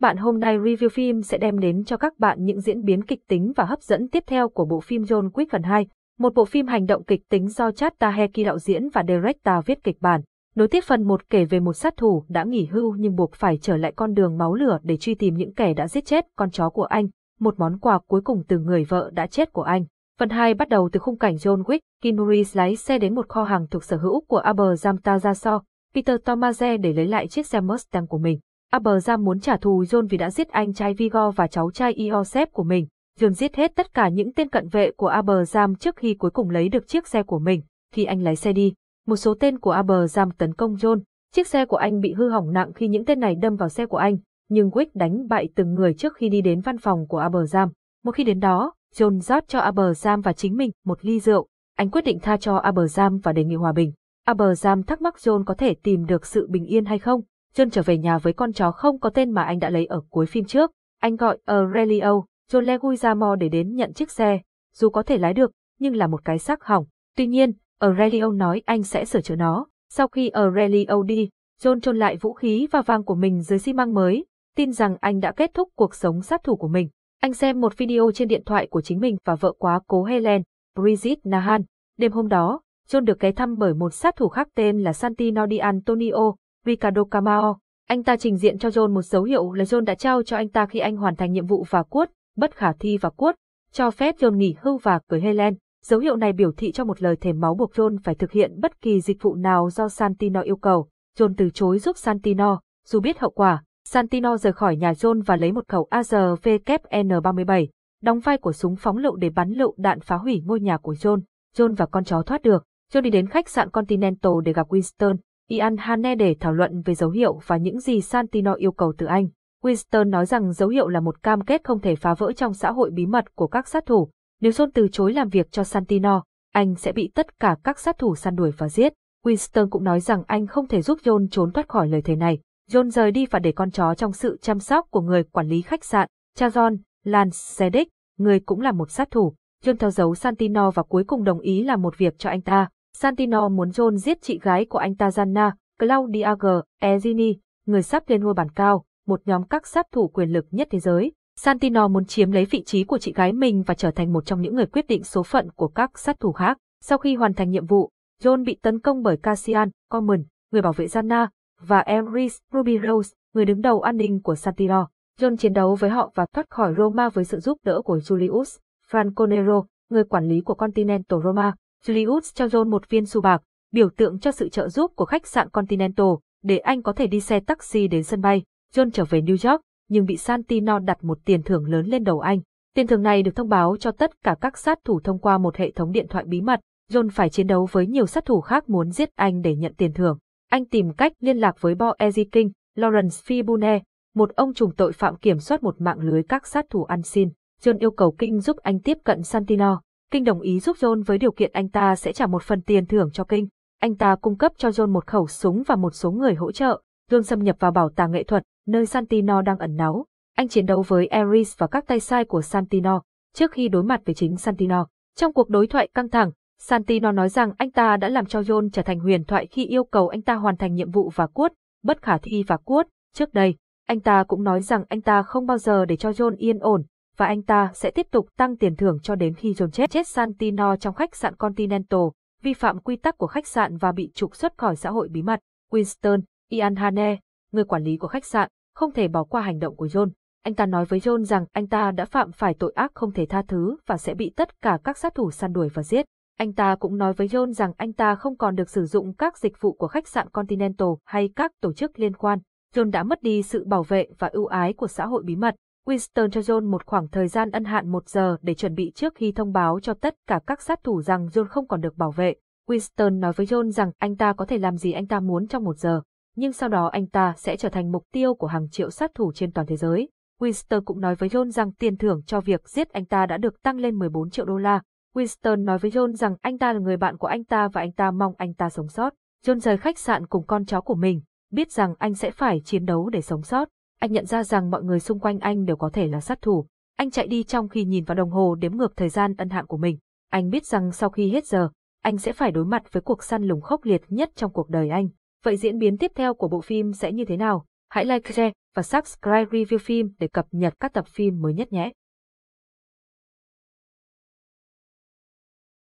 các bạn hôm nay review phim sẽ đem đến cho các bạn những diễn biến kịch tính và hấp dẫn tiếp theo của bộ phim John Wick phần 2, một bộ phim hành động kịch tính do Chad Taheki đạo diễn và Directa viết kịch bản. Nối tiếp phần 1 kể về một sát thủ đã nghỉ hưu nhưng buộc phải trở lại con đường máu lửa để truy tìm những kẻ đã giết chết con chó của anh, một món quà cuối cùng từ người vợ đã chết của anh. Phần 2 bắt đầu từ khung cảnh John Wick, Keanu Reeves lái xe đến một kho hàng thuộc sở hữu của Abraham Tajaso, Peter Tomase để lấy lại chiếc xe Mustang của mình. Abraham muốn trả thù John vì đã giết anh trai Vigor và cháu trai Iosef của mình. John giết hết tất cả những tên cận vệ của Abraham trước khi cuối cùng lấy được chiếc xe của mình. Khi anh lái xe đi, một số tên của Abraham tấn công John. Chiếc xe của anh bị hư hỏng nặng khi những tên này đâm vào xe của anh, nhưng Wick đánh bại từng người trước khi đi đến văn phòng của Abraham. Một khi đến đó, John rót cho Abraham và chính mình một ly rượu. Anh quyết định tha cho Abraham và đề nghị hòa bình. Abraham thắc mắc John có thể tìm được sự bình yên hay không, John trở về nhà với con chó không có tên mà anh đã lấy ở cuối phim trước. Anh gọi Aurelio, John Leguizamo để đến nhận chiếc xe. Dù có thể lái được, nhưng là một cái xác hỏng. Tuy nhiên, Aurelio nói anh sẽ sửa chữa nó. Sau khi Aurelio đi, John trôn lại vũ khí và vàng của mình dưới xi măng mới, tin rằng anh đã kết thúc cuộc sống sát thủ của mình. Anh xem một video trên điện thoại của chính mình và vợ quá cố Helen, Brigitte Nahan. Đêm hôm đó, John được ghé thăm bởi một sát thủ khác tên là Santino Di Antonio, Ricardo Camao. Anh ta trình diện cho John một dấu hiệu là John đã trao cho anh ta khi anh hoàn thành nhiệm vụ và cuốt, bất khả thi và cuốt, cho phép John nghỉ hưu và cưới Helen. Dấu hiệu này biểu thị cho một lời thề máu buộc John phải thực hiện bất kỳ dịch vụ nào do Santino yêu cầu. John từ chối giúp Santino, dù biết hậu quả, Santino rời khỏi nhà John và lấy một khẩu ar 37 đóng vai của súng phóng lựu để bắn lựu đạn phá hủy ngôi nhà của John. John và con chó thoát được. John đi đến khách sạn Continental để gặp Winston. Ian Hane để thảo luận về dấu hiệu và những gì Santino yêu cầu từ anh. Winston nói rằng dấu hiệu là một cam kết không thể phá vỡ trong xã hội bí mật của các sát thủ. Nếu John từ chối làm việc cho Santino, anh sẽ bị tất cả các sát thủ săn đuổi và giết. Winston cũng nói rằng anh không thể giúp John trốn thoát khỏi lời thề này. John rời đi và để con chó trong sự chăm sóc của người quản lý khách sạn, cha John, Lance Sedick, người cũng là một sát thủ. John theo dấu Santino và cuối cùng đồng ý làm một việc cho anh ta. Santino muốn John giết chị gái của anh ta Zanna, Claudia G. Ezini, người sắp lên ngôi bản cao, một nhóm các sát thủ quyền lực nhất thế giới. Santino muốn chiếm lấy vị trí của chị gái mình và trở thành một trong những người quyết định số phận của các sát thủ khác. Sau khi hoàn thành nhiệm vụ, John bị tấn công bởi Cassian, Common, người bảo vệ Zanna, và Emrys Ruby Rose, người đứng đầu an ninh của Santino. John chiến đấu với họ và thoát khỏi Roma với sự giúp đỡ của Julius Franco Nero, người quản lý của Continental Roma. Julius cho John một viên xu bạc, biểu tượng cho sự trợ giúp của khách sạn Continental, để anh có thể đi xe taxi đến sân bay. John trở về New York, nhưng bị Santino đặt một tiền thưởng lớn lên đầu anh. Tiền thưởng này được thông báo cho tất cả các sát thủ thông qua một hệ thống điện thoại bí mật. John phải chiến đấu với nhiều sát thủ khác muốn giết anh để nhận tiền thưởng. Anh tìm cách liên lạc với Bo King, Lawrence Fibune, một ông trùm tội phạm kiểm soát một mạng lưới các sát thủ ăn xin. John yêu cầu King giúp anh tiếp cận Santino. Kinh đồng ý giúp John với điều kiện anh ta sẽ trả một phần tiền thưởng cho Kinh. Anh ta cung cấp cho John một khẩu súng và một số người hỗ trợ. John xâm nhập vào bảo tàng nghệ thuật, nơi Santino đang ẩn náu. Anh chiến đấu với Eris và các tay sai của Santino, trước khi đối mặt với chính Santino. Trong cuộc đối thoại căng thẳng, Santino nói rằng anh ta đã làm cho John trở thành huyền thoại khi yêu cầu anh ta hoàn thành nhiệm vụ và cuốt, bất khả thi và cuốt. Trước đây, anh ta cũng nói rằng anh ta không bao giờ để cho John yên ổn, và anh ta sẽ tiếp tục tăng tiền thưởng cho đến khi John chết. Chết Santino trong khách sạn Continental, vi phạm quy tắc của khách sạn và bị trục xuất khỏi xã hội bí mật. Winston, Ian Hane, người quản lý của khách sạn, không thể bỏ qua hành động của John. Anh ta nói với John rằng anh ta đã phạm phải tội ác không thể tha thứ và sẽ bị tất cả các sát thủ săn đuổi và giết. Anh ta cũng nói với John rằng anh ta không còn được sử dụng các dịch vụ của khách sạn Continental hay các tổ chức liên quan. John đã mất đi sự bảo vệ và ưu ái của xã hội bí mật, Winston cho John một khoảng thời gian ân hạn một giờ để chuẩn bị trước khi thông báo cho tất cả các sát thủ rằng John không còn được bảo vệ. Winston nói với John rằng anh ta có thể làm gì anh ta muốn trong một giờ, nhưng sau đó anh ta sẽ trở thành mục tiêu của hàng triệu sát thủ trên toàn thế giới. Winston cũng nói với John rằng tiền thưởng cho việc giết anh ta đã được tăng lên 14 triệu đô la. Winston nói với John rằng anh ta là người bạn của anh ta và anh ta mong anh ta sống sót. John rời khách sạn cùng con chó của mình, biết rằng anh sẽ phải chiến đấu để sống sót anh nhận ra rằng mọi người xung quanh anh đều có thể là sát thủ. Anh chạy đi trong khi nhìn vào đồng hồ đếm ngược thời gian ân hạng của mình. Anh biết rằng sau khi hết giờ, anh sẽ phải đối mặt với cuộc săn lùng khốc liệt nhất trong cuộc đời anh. Vậy diễn biến tiếp theo của bộ phim sẽ như thế nào? Hãy like, share và subscribe review phim để cập nhật các tập phim mới nhất nhé.